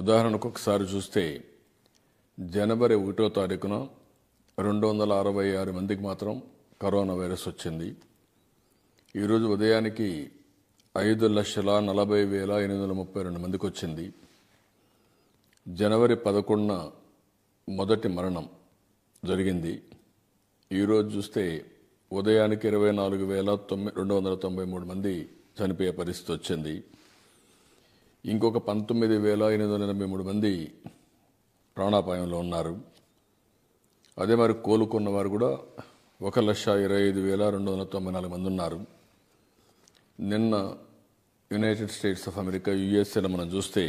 ఉదాహరణకు ఒకసారి చూస్తే జనవరి ఒకటో తారీఖున రెండు వందల అరవై ఆరు మందికి మాత్రం కరోనా వైరస్ వచ్చింది ఈరోజు ఉదయానికి ఐదు లక్షల నలభై వేల ఎనిమిది వందల ముప్పై రెండు మందికి వచ్చింది జనవరి పదకొండున మొదటి మరణం జరిగింది ఈరోజు చూస్తే ఉదయానికి ఇరవై నాలుగు వేల తొమ్మిది రెండు వందల తొంభై మూడు మంది చనిపోయే పరిస్థితి వచ్చింది ఇంకొక పంతొమ్మిది వేల ఎనిమిది వందల ఎనభై మూడు మంది ప్రాణాపాయంలో ఉన్నారు అదే మరి కోలుకున్న వారు కూడా ఒక లక్ష ఇరవై ఐదు వేల రెండు వందల తొంభై నాలుగు మంది ఉన్నారు నిన్న యునైటెడ్ స్టేట్స్ ఆఫ్ అమెరికా యుఎస్ఏలో మనం చూస్తే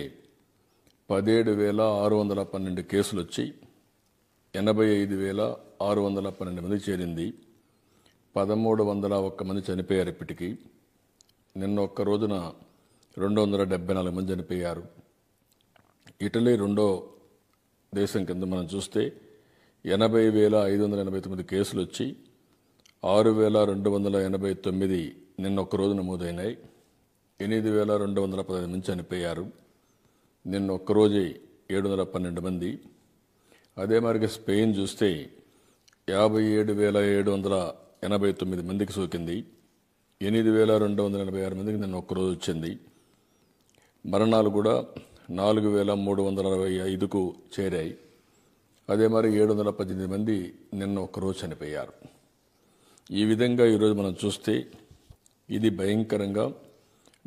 పదిహేడు వేల ఆరు వందల పన్నెండు కేసులు వచ్చి ఎనభై ఐదు వేల ఆరు వందల పన్నెండు మంది చేరింది పదమూడు వందల ఒక్క మంది చనిపోయారు ఇప్పటికీ నిన్న ఒక్క రోజున రెండు వందల డెబ్బై నాలుగు మంది చనిపోయారు ఇటలీ రెండో దేశం కింద మనం చూస్తే ఎనభై వేల ఐదు వందల ఎనభై తొమ్మిది కేసులు వచ్చి ఆరు వేల రెండు వందల ఎనభై తొమ్మిది నిన్న ఒక్క రోజు నమోదైనాయి ఎనిమిది వేల రెండు వందల పదహైదు మంది చనిపోయారు నిన్న ఒక్కరోజే ఏడు వందల పన్నెండు మంది అదే మరిగా స్పెయిన్ చూస్తే యాభై ఏడు వేల ఏడు వందల ఎనభై తొమ్మిది మందికి సోకింది ఎనిమిది వేల రెండు వందల ఎనభై ఆరు మందికి నిన్న ఒక్కరోజు వచ్చింది మరణాలు కూడా నాలుగు వేల మూడు వందల అరవై ఐదుకు చేరాయి అదే మరి ఏడు వందల పద్దెనిమిది మంది నిన్న ఒకరోజు చనిపోయారు ఈ విధంగా ఈరోజు మనం చూస్తే ఇది భయంకరంగా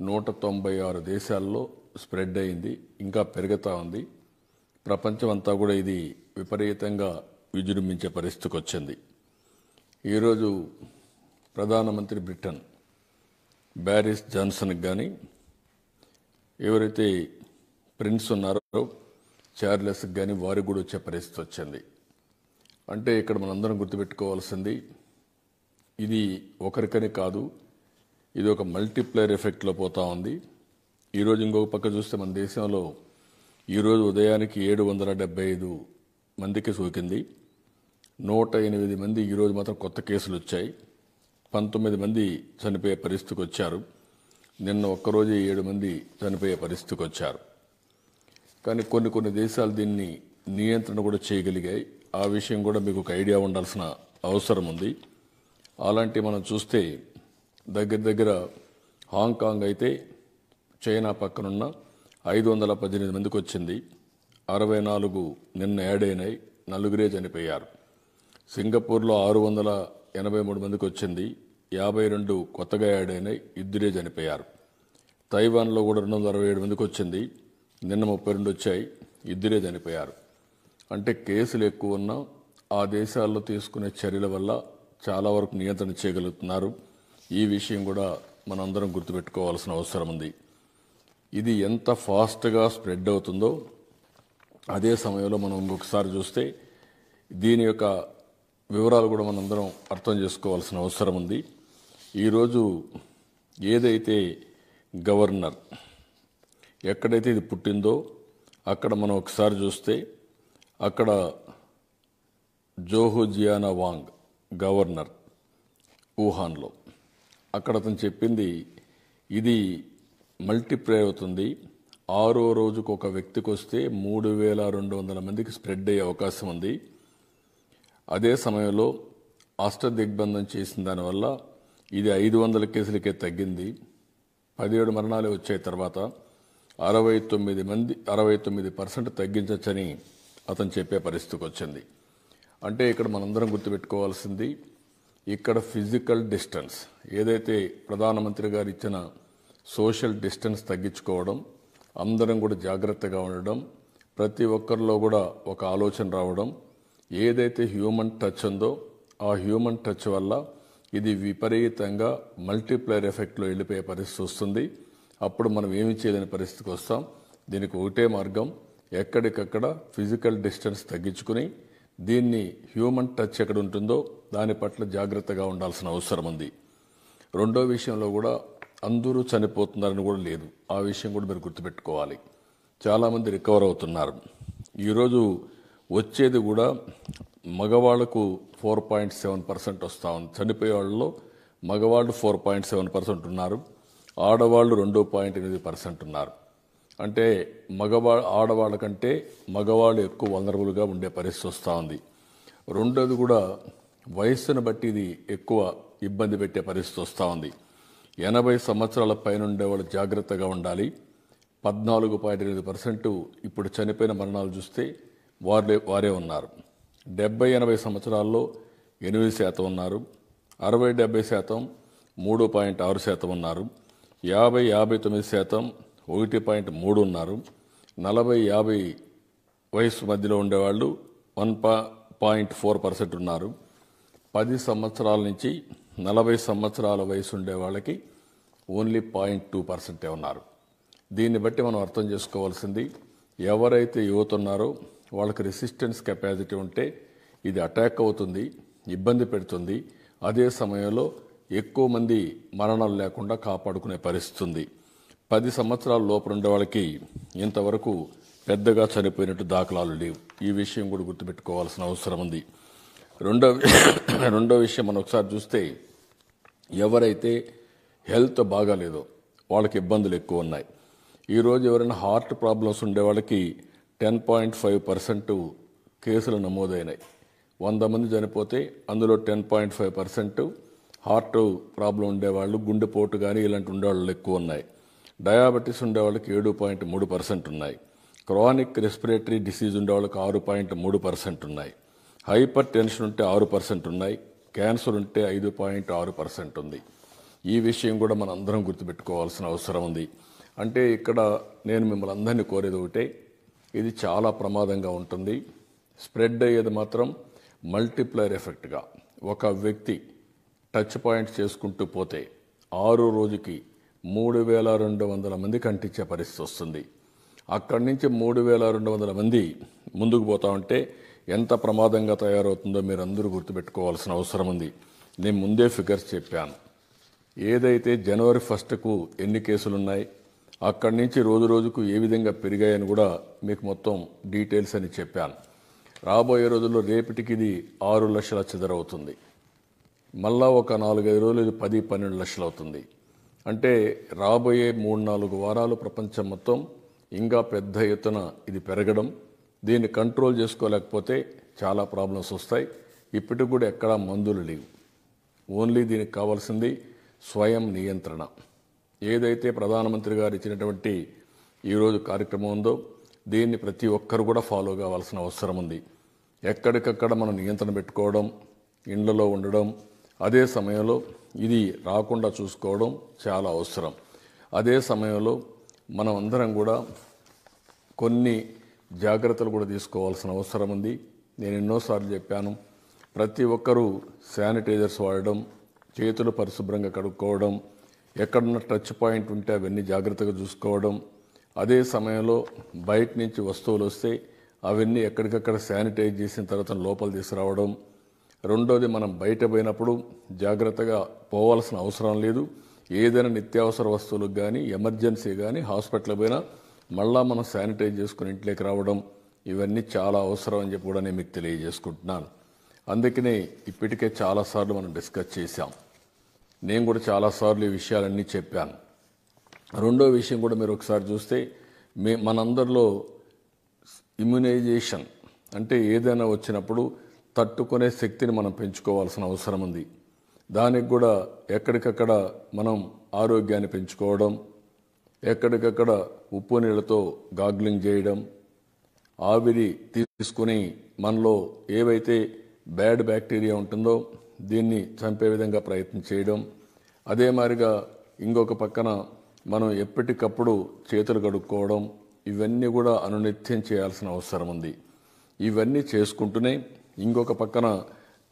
నూట తొంభై ఆరు దేశాల్లో స్ప్రెడ్ అయింది ఇంకా పెరుగుతూ ఉంది ప్రపంచం అంతా కూడా ఇది విపరీతంగా విజృంభించే పరిస్థితికి వచ్చింది ఈరోజు ప్రధానమంత్రి బ్రిటన్ బ్యారిస్ జాన్సన్కి కానీ ఎవరైతే ప్రిన్స్ ఉన్నారో చార్లెస్ కానీ వారికి కూడా వచ్చే పరిస్థితి వచ్చింది అంటే ఇక్కడ మనందరం గుర్తుపెట్టుకోవాల్సింది ఇది ఒకరికని కాదు ఇది ఒక మల్టీప్లైర్ ఎఫెక్ట్లో పోతూ ఉంది ఈరోజు ఇంకొక పక్క చూస్తే మన దేశంలో ఈరోజు ఉదయానికి ఏడు వందల డెబ్బై ఐదు మందికి సోకింది నూట ఎనిమిది మంది ఈరోజు మాత్రం కొత్త కేసులు వచ్చాయి పంతొమ్మిది మంది చనిపోయే పరిస్థితికి వచ్చారు నిన్న ఒక్కరోజే ఏడు మంది చనిపోయే పరిస్థితికి వచ్చారు కానీ కొన్ని కొన్ని దేశాలు దీన్ని నియంత్రణ కూడా చేయగలిగాయి ఆ విషయం కూడా మీకు ఒక ఐడియా ఉండాల్సిన అవసరం ఉంది అలాంటివి మనం చూస్తే దగ్గర దగ్గర హాంకాంగ్ అయితే చైనా పక్కనున్న ఐదు వందల పద్దెనిమిది మందికి వచ్చింది అరవై నాలుగు నిన్న యాడ్ అయినాయి నలుగురే చనిపోయారు సింగపూర్లో ఆరు వందల ఎనభై మూడు మందికి వచ్చింది యాభై రెండు కొత్తగా యాడైన ఇద్దరే చనిపోయారు తైవాన్లో కూడా రెండు వందల అరవై ఏడు మందికి వచ్చింది నిన్న ముప్పై రెండు వచ్చాయి ఇద్దరే చనిపోయారు అంటే కేసులు ఎక్కువ ఉన్నా ఆ దేశాల్లో తీసుకునే చర్యల వల్ల చాలా వరకు నియంత్రణ చేయగలుగుతున్నారు ఈ విషయం కూడా మనందరం గుర్తుపెట్టుకోవాల్సిన అవసరం ఉంది ఇది ఎంత ఫాస్ట్గా స్ప్రెడ్ అవుతుందో అదే సమయంలో మనం ఇంకొకసారి చూస్తే దీని యొక్క వివరాలు కూడా మనందరం అర్థం చేసుకోవాల్సిన అవసరం ఉంది ఈరోజు ఏదైతే గవర్నర్ ఎక్కడైతే ఇది పుట్టిందో అక్కడ మనం ఒకసారి చూస్తే అక్కడ జోహోజియానా జియానా వాంగ్ గవర్నర్ వుహాన్లో అక్కడ అతను చెప్పింది ఇది మల్టీప్లై అవుతుంది ఆరో రోజుకు ఒక వ్యక్తికి వస్తే మూడు వేల రెండు వందల మందికి స్ప్రెడ్ అయ్యే అవకాశం ఉంది అదే సమయంలో దిగ్బంధం చేసిన దానివల్ల ఇది ఐదు వందల కేసులకే తగ్గింది పదిహేడు మరణాలు వచ్చే తర్వాత అరవై తొమ్మిది మంది అరవై తొమ్మిది పర్సెంట్ తగ్గించవచ్చని అతను చెప్పే పరిస్థితికి వచ్చింది అంటే ఇక్కడ మనందరం గుర్తుపెట్టుకోవాల్సింది ఇక్కడ ఫిజికల్ డిస్టెన్స్ ఏదైతే ప్రధానమంత్రి గారు ఇచ్చిన సోషల్ డిస్టెన్స్ తగ్గించుకోవడం అందరం కూడా జాగ్రత్తగా ఉండడం ప్రతి ఒక్కరిలో కూడా ఒక ఆలోచన రావడం ఏదైతే హ్యూమన్ టచ్ ఉందో ఆ హ్యూమన్ టచ్ వల్ల ఇది విపరీతంగా మల్టీప్లైర్ ఎఫెక్ట్లో వెళ్ళిపోయే పరిస్థితి వస్తుంది అప్పుడు మనం ఏమి చేయలేని పరిస్థితికి వస్తాం దీనికి ఒకటే మార్గం ఎక్కడికక్కడ ఫిజికల్ డిస్టెన్స్ తగ్గించుకుని దీన్ని హ్యూమన్ టచ్ ఎక్కడ ఉంటుందో దాని పట్ల జాగ్రత్తగా ఉండాల్సిన అవసరం ఉంది రెండో విషయంలో కూడా అందరూ చనిపోతున్నారని కూడా లేదు ఆ విషయం కూడా మీరు గుర్తుపెట్టుకోవాలి చాలామంది రికవర్ అవుతున్నారు ఈరోజు వచ్చేది కూడా మగవాళ్లకు ఫోర్ పాయింట్ సెవెన్ పర్సెంట్ వస్తూ ఉంది చనిపోయే వాళ్ళలో మగవాళ్ళు ఫోర్ పాయింట్ సెవెన్ పర్సెంట్ ఉన్నారు ఆడవాళ్ళు రెండు పాయింట్ ఎనిమిది పర్సెంట్ ఉన్నారు అంటే మగవా ఆడవాళ్ళ కంటే మగవాళ్ళు ఎక్కువ వందరబుల్గా ఉండే పరిస్థితి వస్తూ ఉంది రెండోది కూడా వయస్సును బట్టి ఇది ఎక్కువ ఇబ్బంది పెట్టే పరిస్థితి వస్తూ ఉంది ఎనభై సంవత్సరాల పైన ఉండేవాళ్ళు జాగ్రత్తగా ఉండాలి పద్నాలుగు పాయింట్ ఎనిమిది పర్సెంట్ ఇప్పుడు చనిపోయిన మరణాలు చూస్తే వారే వారే ఉన్నారు డెబ్బై ఎనభై సంవత్సరాల్లో ఎనిమిది శాతం ఉన్నారు అరవై డెబ్బై శాతం మూడు పాయింట్ ఆరు శాతం ఉన్నారు యాభై యాభై తొమ్మిది శాతం ఒకటి పాయింట్ మూడు ఉన్నారు నలభై యాభై వయసు మధ్యలో ఉండేవాళ్ళు వన్ పా పాయింట్ ఫోర్ పర్సెంట్ ఉన్నారు పది సంవత్సరాల నుంచి నలభై సంవత్సరాల వయసు ఉండే వాళ్ళకి ఓన్లీ పాయింట్ టూ పర్సెంటే ఉన్నారు దీన్ని బట్టి మనం అర్థం చేసుకోవాల్సింది ఎవరైతే యువత ఉన్నారో వాళ్ళకి రెసిస్టెన్స్ కెపాసిటీ ఉంటే ఇది అటాక్ అవుతుంది ఇబ్బంది పెడుతుంది అదే సమయంలో ఎక్కువ మంది మరణాలు లేకుండా కాపాడుకునే పరిస్థితుంది పది సంవత్సరాల లోపల ఉండే వాళ్ళకి ఇంతవరకు పెద్దగా చనిపోయినట్టు దాఖలాలు లేవు ఈ విషయం కూడా గుర్తుపెట్టుకోవాల్సిన అవసరం ఉంది రెండో రెండో విషయం మనం ఒకసారి చూస్తే ఎవరైతే హెల్త్ బాగాలేదో వాళ్ళకి ఇబ్బందులు ఎక్కువ ఉన్నాయి ఈరోజు ఎవరైనా హార్ట్ ప్రాబ్లమ్స్ ఉండే వాళ్ళకి టెన్ పాయింట్ ఫైవ్ పర్సెంట్ కేసులు నమోదైనాయి వంద మంది చనిపోతే అందులో ten point five percent heart problem ఉండేవాళ్ళు గుండెపోటు కానీ ఇలాంటి ఉండేవాళ్ళు ఎక్కువ ఉన్నాయి డయాబెటీస్ ఉండేవాళ్ళకి ఏడు పాయింట్ మూడు పర్సెంట్ ఉన్నాయి క్రానిక్ రెస్పిరేటరీ డిసీజ్ ఉండేవాళ్ళకి ఆరు పాయింట్ మూడు పర్సెంట్ ఉన్నాయి హైపర్ టెన్షన్ ఉంటే ఆరు పర్సెంట్ ఉన్నాయి క్యాన్సర్ ఉంటే ఐదు పాయింట్ ఆరు పర్సెంట్ ఉంది ఈ విషయం కూడా మనందరం గుర్తుపెట్టుకోవాల్సిన అవసరం ఉంది అంటే ఇక్కడ నేను మిమ్మల్ని అందరినీ కోరేది ఒకటే ఇది చాలా ప్రమాదంగా ఉంటుంది స్ప్రెడ్ అయ్యేది మాత్రం మల్టిప్లైర్ ఎఫెక్ట్గా ఒక వ్యక్తి టచ్ పాయింట్ చేసుకుంటూ పోతే ఆరు రోజుకి మూడు వేల రెండు వందల మంది కంటించే పరిస్థితి వస్తుంది అక్కడి నుంచి మూడు వేల రెండు వందల మంది ముందుకు పోతా ఉంటే ఎంత ప్రమాదంగా తయారవుతుందో మీరు అందరూ గుర్తుపెట్టుకోవాల్సిన అవసరం ఉంది నేను ముందే ఫిగర్స్ చెప్పాను ఏదైతే జనవరి ఫస్ట్కు ఎన్ని కేసులున్నాయి అక్కడి నుంచి రోజు రోజుకు ఏ విధంగా పెరిగాయని కూడా మీకు మొత్తం డీటెయిల్స్ అని చెప్పాను రాబోయే రోజుల్లో రేపటికి ఇది ఆరు లక్షల చెదరవుతుంది మళ్ళా ఒక నాలుగైదు రోజులు ఇది పది పన్నెండు లక్షలు అవుతుంది అంటే రాబోయే మూడు నాలుగు వారాలు ప్రపంచం మొత్తం ఇంకా పెద్ద ఎత్తున ఇది పెరగడం దీన్ని కంట్రోల్ చేసుకోలేకపోతే చాలా ప్రాబ్లమ్స్ వస్తాయి ఇప్పటికి కూడా ఎక్కడా మందులు లేవు ఓన్లీ దీనికి కావాల్సింది స్వయం నియంత్రణ ఏదైతే ప్రధానమంత్రి గారు ఇచ్చినటువంటి ఈరోజు కార్యక్రమం ఉందో దీన్ని ప్రతి ఒక్కరు కూడా ఫాలో కావాల్సిన అవసరం ఉంది ఎక్కడికక్కడ మనం నియంత్రణ పెట్టుకోవడం ఇండ్లలో ఉండడం అదే సమయంలో ఇది రాకుండా చూసుకోవడం చాలా అవసరం అదే సమయంలో మనం అందరం కూడా కొన్ని జాగ్రత్తలు కూడా తీసుకోవాల్సిన అవసరం ఉంది నేను ఎన్నోసార్లు చెప్పాను ప్రతి ఒక్కరూ శానిటైజర్స్ వాడడం చేతులు పరిశుభ్రంగా కడుక్కోవడం ఎక్కడున్న టచ్ పాయింట్ ఉంటే అవన్నీ జాగ్రత్తగా చూసుకోవడం అదే సమయంలో బయట నుంచి వస్తువులు వస్తే అవన్నీ ఎక్కడికక్కడ శానిటైజ్ చేసిన తర్వాత లోపల తీసుకురావడం రెండోది మనం బయట పోయినప్పుడు జాగ్రత్తగా పోవాల్సిన అవసరం లేదు ఏదైనా నిత్యావసర వస్తువులకు కానీ ఎమర్జెన్సీ కానీ హాస్పిటల్ పోయినా మళ్ళా మనం శానిటైజ్ చేసుకుని ఇంట్లోకి రావడం ఇవన్నీ చాలా అవసరం అని చెప్పి కూడా నేను మీకు తెలియజేసుకుంటున్నాను అందుకనే ఇప్పటికే చాలాసార్లు మనం డిస్కస్ చేశాం నేను కూడా చాలాసార్లు ఈ విషయాలన్నీ చెప్పాను రెండో విషయం కూడా మీరు ఒకసారి చూస్తే మే మనందరిలో ఇమ్యునైజేషన్ అంటే ఏదైనా వచ్చినప్పుడు తట్టుకునే శక్తిని మనం పెంచుకోవాల్సిన అవసరం ఉంది దానికి కూడా ఎక్కడికక్కడ మనం ఆరోగ్యాన్ని పెంచుకోవడం ఎక్కడికక్కడ ఉప్పు నీళ్ళతో గాగ్లింగ్ చేయడం ఆవిరి తీసుకుని మనలో ఏవైతే బ్యాడ్ బ్యాక్టీరియా ఉంటుందో దీన్ని చంపే విధంగా ప్రయత్నం చేయడం అదే మాదిరిగా ఇంకొక పక్కన మనం ఎప్పటికప్పుడు చేతులు కడుక్కోవడం ఇవన్నీ కూడా అనునిత్యం చేయాల్సిన అవసరం ఉంది ఇవన్నీ చేసుకుంటూనే ఇంకొక పక్కన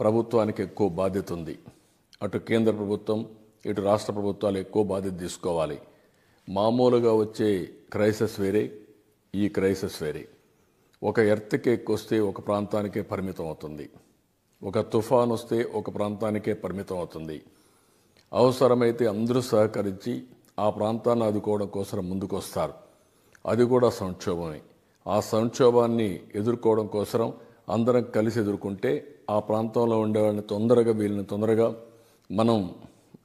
ప్రభుత్వానికి ఎక్కువ బాధ్యత ఉంది అటు కేంద్ర ప్రభుత్వం ఇటు రాష్ట్ర ప్రభుత్వాలు ఎక్కువ బాధ్యత తీసుకోవాలి మామూలుగా వచ్చే క్రైసిస్ వేరే ఈ క్రైసిస్ వేరే ఒక ఎర్త్కి ఎక్కువ వస్తే ఒక ప్రాంతానికే పరిమితం అవుతుంది ఒక తుఫాన్ వస్తే ఒక ప్రాంతానికే పరిమితం అవుతుంది అవసరమైతే అందరూ సహకరించి ఆ ప్రాంతాన్ని ఆదుకోవడం కోసం ముందుకొస్తారు అది కూడా సంక్షోభమే ఆ సంక్షోభాన్ని ఎదుర్కోవడం కోసం అందరం కలిసి ఎదుర్కొంటే ఆ ప్రాంతంలో వాళ్ళని తొందరగా వీళ్ళని తొందరగా మనం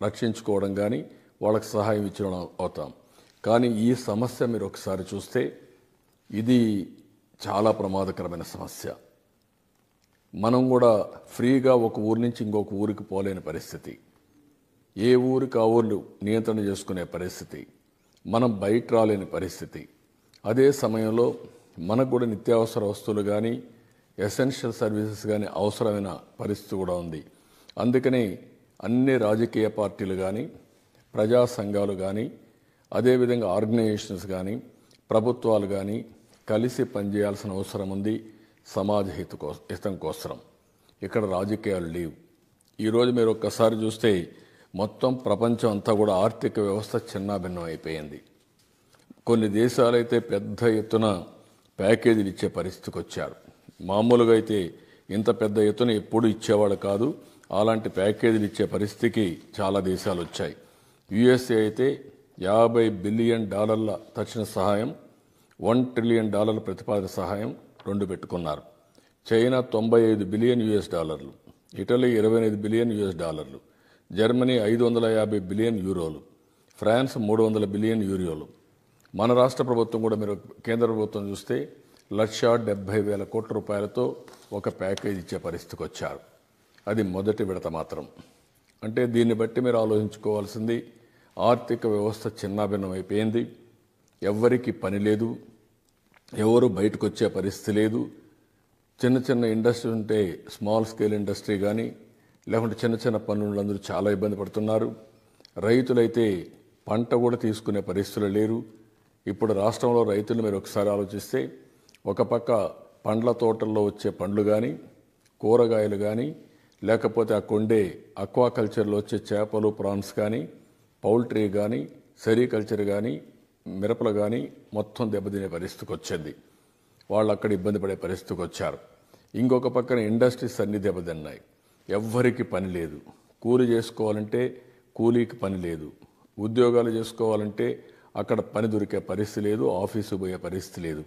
రక్షించుకోవడం కానీ వాళ్ళకి సహాయం ఇచ్చడం అవుతాం కానీ ఈ సమస్య మీరు ఒకసారి చూస్తే ఇది చాలా ప్రమాదకరమైన సమస్య మనం కూడా ఫ్రీగా ఒక ఊరి నుంచి ఇంకొక ఊరికి పోలేని పరిస్థితి ఏ ఊరికి ఆ ఊర్లు నియంత్రణ చేసుకునే పరిస్థితి మనం బయట రాలేని పరిస్థితి అదే సమయంలో మనకు కూడా నిత్యావసర వస్తువులు కానీ ఎసెన్షియల్ సర్వీసెస్ కానీ అవసరమైన పరిస్థితి కూడా ఉంది అందుకని అన్ని రాజకీయ పార్టీలు కానీ ప్రజా సంఘాలు కానీ అదేవిధంగా ఆర్గనైజేషన్స్ కానీ ప్రభుత్వాలు కానీ కలిసి పనిచేయాల్సిన అవసరం ఉంది సమాజ హిత కో హితం కోసం ఇక్కడ రాజకీయాలు లేవు ఈరోజు మీరు ఒక్కసారి చూస్తే మొత్తం ప్రపంచం అంతా కూడా ఆర్థిక వ్యవస్థ చిన్నాభిన్నం అయిపోయింది కొన్ని దేశాలైతే పెద్ద ఎత్తున ప్యాకేజీలు ఇచ్చే పరిస్థితికి వచ్చారు మామూలుగా అయితే ఇంత పెద్ద ఎత్తున ఎప్పుడు ఇచ్చేవాడు కాదు అలాంటి ప్యాకేజీలు ఇచ్చే పరిస్థితికి చాలా దేశాలు వచ్చాయి యుఎస్ఏ అయితే యాభై బిలియన్ డాలర్ల తక్షణ సహాయం వన్ ట్రిలియన్ డాలర్ల ప్రతిపాదన సహాయం రెండు పెట్టుకున్నారు చైనా తొంభై ఐదు బిలియన్ యుఎస్ డాలర్లు ఇటలీ ఇరవై ఐదు బిలియన్ యుఎస్ డాలర్లు జర్మనీ ఐదు వందల యాభై బిలియన్ యూరోలు ఫ్రాన్స్ మూడు వందల బిలియన్ యూరోలు మన రాష్ట్ర ప్రభుత్వం కూడా మీరు కేంద్ర ప్రభుత్వం చూస్తే లక్ష డెబ్బై వేల కోట్ల రూపాయలతో ఒక ప్యాకేజ్ ఇచ్చే పరిస్థితికి వచ్చారు అది మొదటి విడత మాత్రం అంటే దీన్ని బట్టి మీరు ఆలోచించుకోవాల్సింది ఆర్థిక వ్యవస్థ చిన్నాభిన్నమైపోయింది ఎవరికి పని లేదు ఎవరు బయటకు వచ్చే పరిస్థితి లేదు చిన్న చిన్న ఇండస్ట్రీ ఉంటే స్మాల్ స్కేల్ ఇండస్ట్రీ కానీ లేకుంటే చిన్న చిన్న పనులు అందరూ చాలా ఇబ్బంది పడుతున్నారు రైతులైతే పంట కూడా తీసుకునే పరిస్థితులు లేరు ఇప్పుడు రాష్ట్రంలో రైతులు మీరు ఒకసారి ఆలోచిస్తే ఒక పక్క పండ్ల తోటల్లో వచ్చే పండ్లు కానీ కూరగాయలు కానీ లేకపోతే ఆ కొండే అక్వాకల్చర్లో వచ్చే చేపలు ప్రాన్స్ కానీ పౌల్ట్రీ కానీ సెరికల్చర్ కానీ మిరపలు కానీ మొత్తం దెబ్బతినే పరిస్థితికి వచ్చింది వాళ్ళు అక్కడ ఇబ్బంది పడే పరిస్థితికి వచ్చారు ఇంకొక పక్కన ఇండస్ట్రీస్ అన్ని దెబ్బతిన్నాయి ఎవ్వరికి పని లేదు కూలి చేసుకోవాలంటే కూలీకి పని లేదు ఉద్యోగాలు చేసుకోవాలంటే అక్కడ పని దొరికే పరిస్థితి లేదు ఆఫీసు పోయే పరిస్థితి లేదు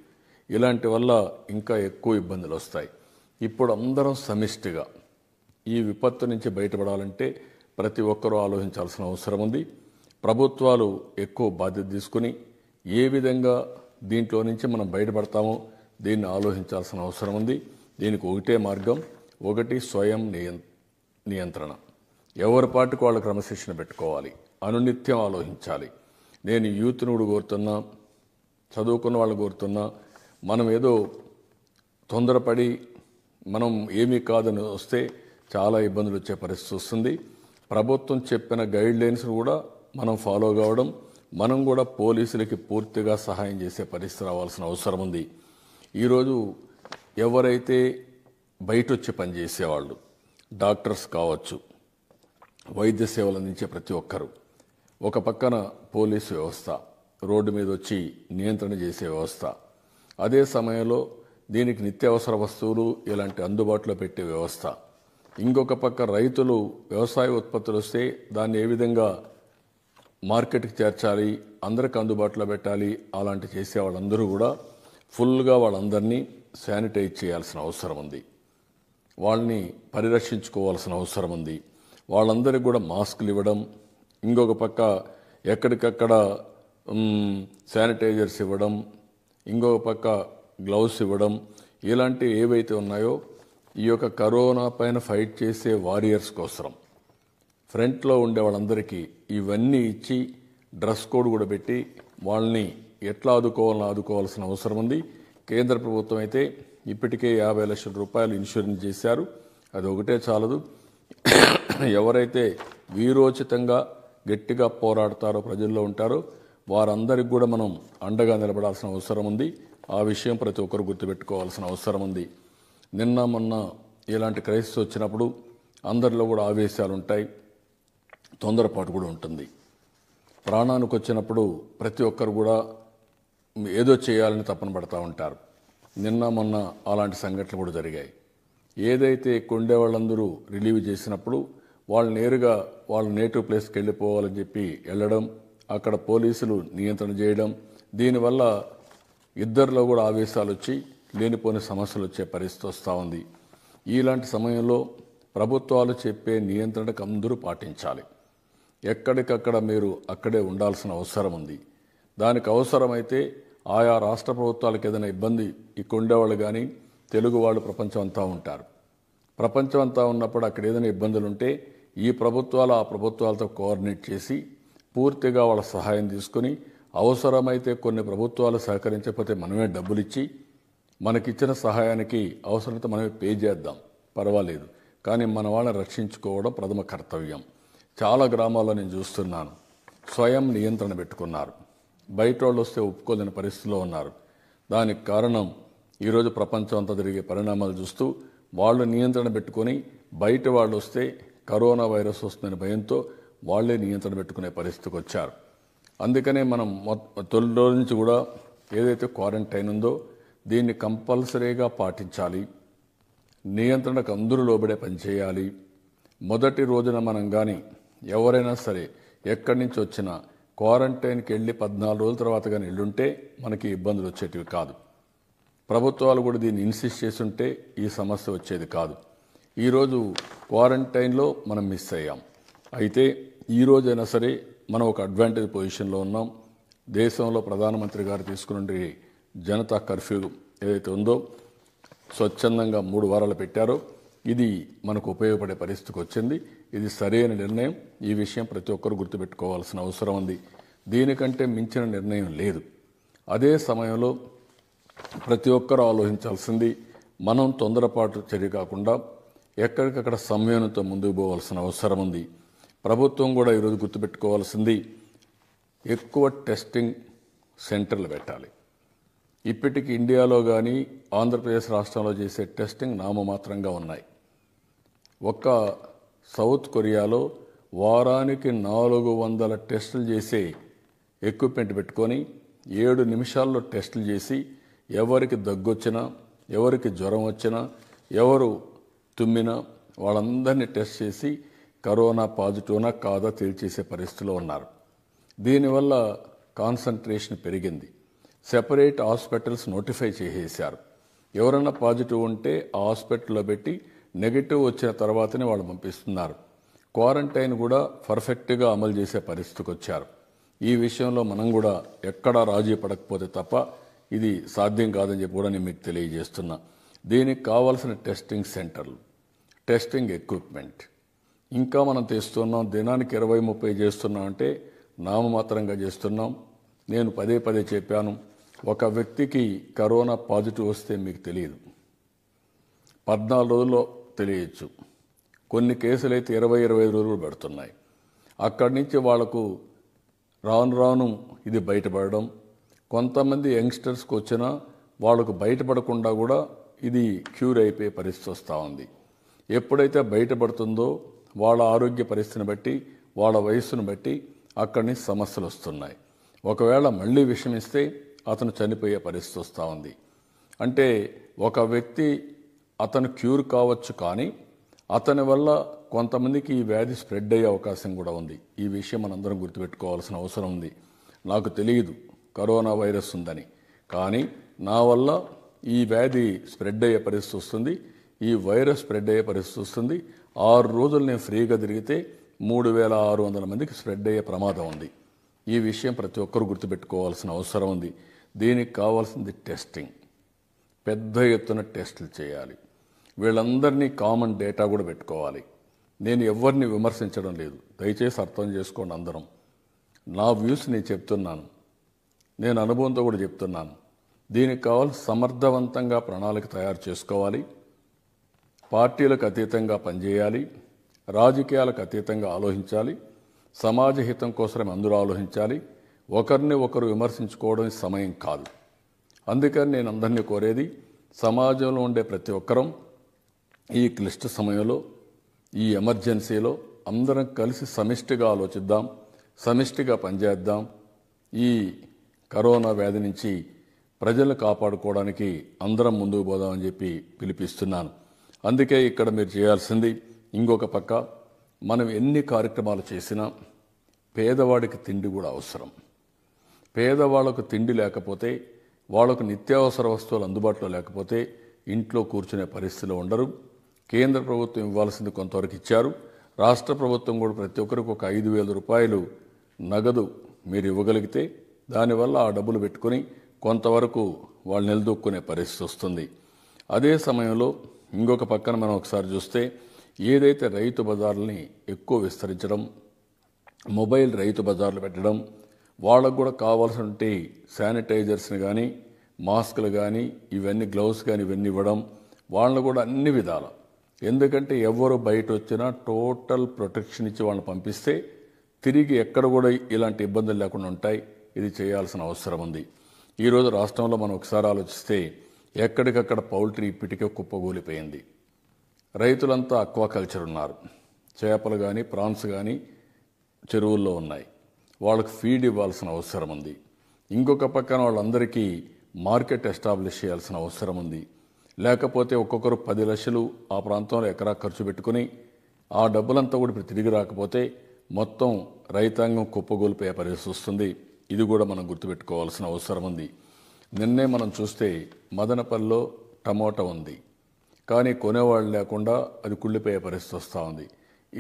ఇలాంటి వల్ల ఇంకా ఎక్కువ ఇబ్బందులు వస్తాయి ఇప్పుడు అందరం సమిష్టిగా ఈ విపత్తు నుంచి బయటపడాలంటే ప్రతి ఒక్కరూ ఆలోచించాల్సిన అవసరం ఉంది ప్రభుత్వాలు ఎక్కువ బాధ్యత తీసుకుని ఏ విధంగా దీంట్లో నుంచి మనం బయటపడతామో దీన్ని ఆలోచించాల్సిన అవసరం ఉంది దీనికి ఒకటే మార్గం ఒకటి స్వయం నియంత్రణ ఎవరి పాటుకు వాళ్ళ క్రమశిక్షణ పెట్టుకోవాలి అనునిత్యం ఆలోచించాలి నేను యూత్నుడు కోరుతున్నా చదువుకున్న వాళ్ళు కోరుతున్నా మనం ఏదో తొందరపడి మనం ఏమీ కాదని వస్తే చాలా ఇబ్బందులు వచ్చే పరిస్థితి వస్తుంది ప్రభుత్వం చెప్పిన గైడ్ లైన్స్ కూడా మనం ఫాలో కావడం మనం కూడా పోలీసులకి పూర్తిగా సహాయం చేసే పరిస్థితి రావాల్సిన అవసరం ఉంది ఈరోజు ఎవరైతే బయట వచ్చి పనిచేసేవాళ్ళు డాక్టర్స్ కావచ్చు వైద్య సేవలు అందించే ప్రతి ఒక్కరు ఒక పక్కన పోలీసు వ్యవస్థ రోడ్డు మీద వచ్చి నియంత్రణ చేసే వ్యవస్థ అదే సమయంలో దీనికి నిత్యావసర వస్తువులు ఇలాంటి అందుబాటులో పెట్టే వ్యవస్థ ఇంకొక పక్క రైతులు వ్యవసాయ ఉత్పత్తులు వస్తే దాన్ని ఏ విధంగా మార్కెట్కి చేర్చాలి అందరికి అందుబాటులో పెట్టాలి అలాంటి చేసే వాళ్ళందరూ కూడా ఫుల్గా వాళ్ళందరినీ శానిటైజ్ చేయాల్సిన అవసరం ఉంది వాళ్ళని పరిరక్షించుకోవాల్సిన అవసరం ఉంది వాళ్ళందరికీ కూడా మాస్కులు ఇవ్వడం ఇంకొక పక్క ఎక్కడికక్కడ శానిటైజర్స్ ఇవ్వడం ఇంకొక పక్క గ్లౌస్ ఇవ్వడం ఇలాంటివి ఏవైతే ఉన్నాయో ఈ యొక్క కరోనా పైన ఫైట్ చేసే వారియర్స్ కోసం ఫ్రంట్లో ఉండే వాళ్ళందరికీ ఇవన్నీ ఇచ్చి డ్రెస్ కోడ్ కూడా పెట్టి వాళ్ళని ఎట్లా ఆదుకోవాలని ఆదుకోవాల్సిన అవసరం ఉంది కేంద్ర ప్రభుత్వం అయితే ఇప్పటికే యాభై లక్షల రూపాయలు ఇన్సూరెన్స్ చేశారు అది ఒకటే చాలదు ఎవరైతే వీరోచితంగా గట్టిగా పోరాడతారో ప్రజల్లో ఉంటారో వారందరికి కూడా మనం అండగా నిలబడాల్సిన అవసరం ఉంది ఆ విషయం ప్రతి ఒక్కరు గుర్తుపెట్టుకోవాల్సిన అవసరం ఉంది నిన్న మొన్న ఇలాంటి క్రైసిస్ వచ్చినప్పుడు అందరిలో కూడా ఆవేశాలు ఉంటాయి తొందరపాటు కూడా ఉంటుంది ప్రాణానికి వచ్చినప్పుడు ప్రతి ఒక్కరు కూడా ఏదో చేయాలని తప్పన పడతా ఉంటారు నిన్న మొన్న అలాంటి సంఘటనలు కూడా జరిగాయి ఏదైతే కొండే వాళ్ళందరూ రిలీవ్ చేసినప్పుడు వాళ్ళు నేరుగా వాళ్ళ నేటివ్ ప్లేస్కి వెళ్ళిపోవాలని చెప్పి వెళ్ళడం అక్కడ పోలీసులు నియంత్రణ చేయడం దీనివల్ల ఇద్దరిలో కూడా ఆవేశాలు వచ్చి లేనిపోని సమస్యలు వచ్చే పరిస్థితి వస్తూ ఉంది ఇలాంటి సమయంలో ప్రభుత్వాలు చెప్పే నియంత్రణకు అందరూ పాటించాలి ఎక్కడికక్కడ మీరు అక్కడే ఉండాల్సిన అవసరం ఉంది దానికి అవసరమైతే ఆయా రాష్ట్ర ప్రభుత్వాలకు ఏదైనా ఇబ్బంది ఇక్కడ ఉండేవాళ్ళు కానీ తెలుగు వాళ్ళు ప్రపంచం అంతా ఉంటారు ప్రపంచం అంతా ఉన్నప్పుడు అక్కడ ఏదైనా ఇబ్బందులు ఉంటే ఈ ప్రభుత్వాలు ఆ ప్రభుత్వాలతో కోఆర్డినేట్ చేసి పూర్తిగా వాళ్ళ సహాయం తీసుకుని అవసరమైతే కొన్ని ప్రభుత్వాలు సహకరించకపోతే మనమే డబ్బులు ఇచ్చి మనకిచ్చిన సహాయానికి అవసరమైతే మనమే పే చేద్దాం పర్వాలేదు కానీ మన వాళ్ళని రక్షించుకోవడం ప్రథమ కర్తవ్యం చాలా గ్రామాల్లో నేను చూస్తున్నాను స్వయం నియంత్రణ పెట్టుకున్నారు బయట వాళ్ళు వస్తే ఒప్పుకోలేని పరిస్థితిలో ఉన్నారు దానికి కారణం ఈరోజు ప్రపంచం అంతా జరిగే పరిణామాలు చూస్తూ వాళ్ళు నియంత్రణ పెట్టుకొని బయట వాళ్ళు వస్తే కరోనా వైరస్ వస్తుందనే భయంతో వాళ్ళే నియంత్రణ పెట్టుకునే పరిస్థితికి వచ్చారు అందుకనే మనం తొలి రోజు నుంచి కూడా ఏదైతే క్వారంటైన్ ఉందో దీన్ని కంపల్సరీగా పాటించాలి నియంత్రణకు అందరూ లోబడే పనిచేయాలి మొదటి రోజున మనం కానీ ఎవరైనా సరే ఎక్కడి నుంచి వచ్చినా క్వారంటైన్కి వెళ్ళి పద్నాలుగు రోజుల తర్వాత కానీ వెళ్ళుంటే మనకి ఇబ్బందులు వచ్చేటివి కాదు ప్రభుత్వాలు కూడా దీన్ని ఇన్సిస్ట్ చేస్తుంటే ఈ సమస్య వచ్చేది కాదు ఈరోజు క్వారంటైన్లో మనం మిస్ అయ్యాం అయితే ఈరోజైనా సరే మనం ఒక అడ్వాంటేజ్ పొజిషన్లో ఉన్నాం దేశంలో ప్రధానమంత్రి గారు తీసుకుని జనతా కర్ఫ్యూ ఏదైతే ఉందో స్వచ్ఛందంగా మూడు వారాలు పెట్టారో ఇది మనకు ఉపయోగపడే పరిస్థితికి వచ్చింది ఇది సరైన నిర్ణయం ఈ విషయం ప్రతి ఒక్కరు గుర్తుపెట్టుకోవాల్సిన అవసరం ఉంది దీనికంటే మించిన నిర్ణయం లేదు అదే సమయంలో ప్రతి ఒక్కరు ఆలోచించాల్సింది మనం తొందరపాటు చర్య కాకుండా ఎక్కడికక్కడ సమయంతో ముందుకు పోవాల్సిన అవసరం ఉంది ప్రభుత్వం కూడా ఈరోజు గుర్తుపెట్టుకోవాల్సింది ఎక్కువ టెస్టింగ్ సెంటర్లు పెట్టాలి ఇప్పటికి ఇండియాలో కానీ ఆంధ్రప్రదేశ్ రాష్ట్రంలో చేసే టెస్టింగ్ నామమాత్రంగా ఉన్నాయి ఒక్క సౌత్ కొరియాలో వారానికి నాలుగు వందల టెస్టులు చేసే ఎక్విప్మెంట్ పెట్టుకొని ఏడు నిమిషాల్లో టెస్టులు చేసి ఎవరికి దగ్గొచ్చినా ఎవరికి జ్వరం వచ్చినా ఎవరు తుమ్మినా వాళ్ళందరినీ టెస్ట్ చేసి కరోనా పాజిటివ్నా కాదా తేల్చేసే పరిస్థితిలో ఉన్నారు దీనివల్ల కాన్సన్ట్రేషన్ పెరిగింది సెపరేట్ హాస్పిటల్స్ నోటిఫై చేసేశారు ఎవరైనా పాజిటివ్ ఉంటే ఆ హాస్పిటల్లో పెట్టి నెగిటివ్ వచ్చిన తర్వాతనే వాళ్ళు పంపిస్తున్నారు క్వారంటైన్ కూడా పర్ఫెక్ట్గా అమలు చేసే పరిస్థితికి వచ్చారు ఈ విషయంలో మనం కూడా ఎక్కడా రాజీ పడకపోతే తప్ప ఇది సాధ్యం కాదని చెప్పి కూడా నేను మీకు తెలియజేస్తున్నా దీనికి కావాల్సిన టెస్టింగ్ సెంటర్లు టెస్టింగ్ ఎక్విప్మెంట్ ఇంకా మనం తెస్తున్నాం దినానికి ఇరవై ముప్పై చేస్తున్నాం అంటే నామమాత్రంగా చేస్తున్నాం నేను పదే పదే చెప్పాను ఒక వ్యక్తికి కరోనా పాజిటివ్ వస్తే మీకు తెలియదు పద్నాలుగు రోజుల్లో తెలియచ్చు కొన్ని కేసులు అయితే ఇరవై ఇరవై రోజులు పెడుతున్నాయి అక్కడి నుంచి వాళ్లకు రాను రాను ఇది బయటపడడం కొంతమంది యంగ్స్టర్స్కి వచ్చినా వాళ్ళకు బయటపడకుండా కూడా ఇది క్యూర్ అయిపోయే పరిస్థితి వస్తూ ఉంది ఎప్పుడైతే బయటపడుతుందో వాళ్ళ ఆరోగ్య పరిస్థితిని బట్టి వాళ్ళ వయస్సును బట్టి అక్కడి నుంచి సమస్యలు వస్తున్నాయి ఒకవేళ మళ్ళీ విషమిస్తే అతను చనిపోయే పరిస్థితి వస్తూ ఉంది అంటే ఒక వ్యక్తి అతను క్యూర్ కావచ్చు కానీ అతని వల్ల కొంతమందికి ఈ వ్యాధి స్ప్రెడ్ అయ్యే అవకాశం కూడా ఉంది ఈ విషయం మనందరం గుర్తుపెట్టుకోవాల్సిన అవసరం ఉంది నాకు తెలియదు కరోనా వైరస్ ఉందని కానీ నా వల్ల ఈ వ్యాధి స్ప్రెడ్ అయ్యే పరిస్థితి వస్తుంది ఈ వైరస్ స్ప్రెడ్ అయ్యే పరిస్థితి వస్తుంది ఆరు రోజులు నేను ఫ్రీగా తిరిగితే మూడు వేల ఆరు వందల మందికి స్ప్రెడ్ అయ్యే ప్రమాదం ఉంది ఈ విషయం ప్రతి ఒక్కరు గుర్తుపెట్టుకోవాల్సిన అవసరం ఉంది దీనికి కావాల్సింది టెస్టింగ్ పెద్ద ఎత్తున టెస్టులు చేయాలి వీళ్ళందరినీ కామన్ డేటా కూడా పెట్టుకోవాలి నేను ఎవరిని విమర్శించడం లేదు దయచేసి అర్థం చేసుకోండి అందరం నా వ్యూస్ నేను చెప్తున్నాను నేను అనుభవంతో కూడా చెప్తున్నాను దీనికి కావాలి సమర్థవంతంగా ప్రణాళిక తయారు చేసుకోవాలి పార్టీలకు అతీతంగా పనిచేయాలి రాజకీయాలకు అతీతంగా ఆలోచించాలి సమాజ హితం కోసమే అందరూ ఆలోచించాలి ఒకరిని ఒకరు విమర్శించుకోవడం సమయం కాదు అందుకని నేను అందరినీ కోరేది సమాజంలో ఉండే ప్రతి ఒక్కరం ఈ క్లిష్ట సమయంలో ఈ ఎమర్జెన్సీలో అందరం కలిసి సమిష్టిగా ఆలోచిద్దాం సమిష్టిగా పనిచేద్దాం ఈ కరోనా వ్యాధి నుంచి ప్రజలను కాపాడుకోవడానికి అందరం ముందుకు పోదామని చెప్పి పిలిపిస్తున్నాను అందుకే ఇక్కడ మీరు చేయాల్సింది ఇంకొక పక్క మనం ఎన్ని కార్యక్రమాలు చేసినా పేదవాడికి తిండి కూడా అవసరం పేదవాళ్ళకు తిండి లేకపోతే వాళ్లకు నిత్యావసర వస్తువులు అందుబాటులో లేకపోతే ఇంట్లో కూర్చునే పరిస్థితిలో ఉండరు కేంద్ర ప్రభుత్వం ఇవ్వాల్సింది కొంతవరకు ఇచ్చారు రాష్ట్ర ప్రభుత్వం కూడా ప్రతి ఒక్కరికి ఒక ఐదు వేల రూపాయలు నగదు మీరు ఇవ్వగలిగితే దానివల్ల ఆ డబ్బులు పెట్టుకొని కొంతవరకు వాళ్ళు నిలదొక్కునే పరిస్థితి వస్తుంది అదే సమయంలో ఇంకొక పక్కన మనం ఒకసారి చూస్తే ఏదైతే రైతు బజార్లని ఎక్కువ విస్తరించడం మొబైల్ రైతు బజార్లు పెట్టడం వాళ్ళకు కూడా కావాల్సినటువంటి శానిటైజర్స్ని కానీ మాస్కులు కానీ ఇవన్నీ గ్లౌస్ కానీ ఇవన్నీ ఇవ్వడం వాళ్ళని కూడా అన్ని విధాల ఎందుకంటే ఎవరు బయట వచ్చినా టోటల్ ప్రొటెక్షన్ ఇచ్చి వాళ్ళని పంపిస్తే తిరిగి ఎక్కడ కూడా ఇలాంటి ఇబ్బందులు లేకుండా ఉంటాయి ఇది చేయాల్సిన అవసరం ఉంది ఈరోజు రాష్ట్రంలో మనం ఒకసారి ఆలోచిస్తే ఎక్కడికక్కడ పౌల్ట్రీ ఇప్పటికే కుప్పగూలిపోయింది రైతులంతా అక్వాకల్చర్ ఉన్నారు చేపలు కానీ ప్రాన్స్ కానీ చెరువుల్లో ఉన్నాయి వాళ్ళకు ఫీడ్ ఇవ్వాల్సిన అవసరం ఉంది ఇంకొక పక్కన వాళ్ళందరికీ మార్కెట్ ఎస్టాబ్లిష్ చేయాల్సిన అవసరం ఉంది లేకపోతే ఒక్కొక్కరు పది లక్షలు ఆ ప్రాంతంలో ఎకరా ఖర్చు పెట్టుకుని ఆ డబ్బులంతా కూడా ఇప్పుడు తిరిగి రాకపోతే మొత్తం రైతాంగం కుప్పగోల్పోయే పరిస్థితి వస్తుంది ఇది కూడా మనం గుర్తుపెట్టుకోవాల్సిన అవసరం ఉంది నిన్నే మనం చూస్తే మదనపల్లిలో టమోటా ఉంది కానీ కొనేవాళ్ళు లేకుండా అది కుళ్ళిపోయే పరిస్థితి వస్తూ ఉంది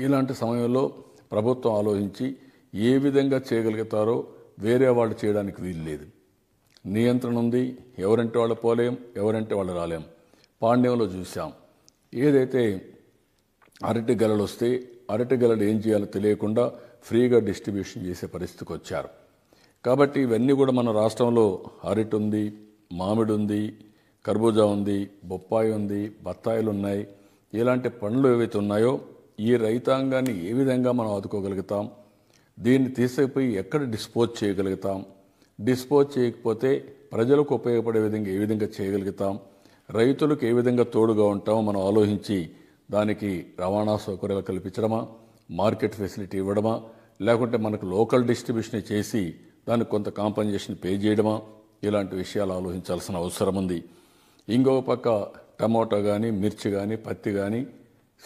ఇలాంటి సమయంలో ప్రభుత్వం ఆలోచించి ఏ విధంగా చేయగలుగుతారో వేరే వాళ్ళు చేయడానికి వీలు లేదు నియంత్రణ ఉంది ఎవరంటే వాళ్ళు పోలేం ఎవరంటే వాళ్ళు రాలేం పాండ్యంలో చూసాం ఏదైతే అరటి గలలు వస్తే అరటి గలలు ఏం చేయాలో తెలియకుండా ఫ్రీగా డిస్ట్రిబ్యూషన్ చేసే పరిస్థితికి వచ్చారు కాబట్టి ఇవన్నీ కూడా మన రాష్ట్రంలో అరటి ఉంది మామిడి ఉంది కర్బూజా ఉంది బొప్పాయి ఉంది బత్తాయిలు ఉన్నాయి ఇలాంటి పండ్లు ఏవైతే ఉన్నాయో ఈ రైతాంగాన్ని ఏ విధంగా మనం ఆదుకోగలుగుతాం దీన్ని తీసుకుపోయి ఎక్కడ డిస్పోజ్ చేయగలుగుతాం డిస్పోజ్ చేయకపోతే ప్రజలకు ఉపయోగపడే విధంగా ఏ విధంగా చేయగలుగుతాం రైతులకు ఏ విధంగా తోడుగా ఉంటామో మనం ఆలోచించి దానికి రవాణా సౌకర్యాలు కల్పించడమా మార్కెట్ ఫెసిలిటీ ఇవ్వడమా లేకుంటే మనకు లోకల్ డిస్ట్రిబ్యూషన్ చేసి దానికి కొంత కాంపన్సేషన్ పే చేయడమా ఇలాంటి విషయాలు ఆలోచించాల్సిన అవసరం ఉంది ఇంకొక పక్క టమోటా కానీ మిర్చి కానీ పత్తి కానీ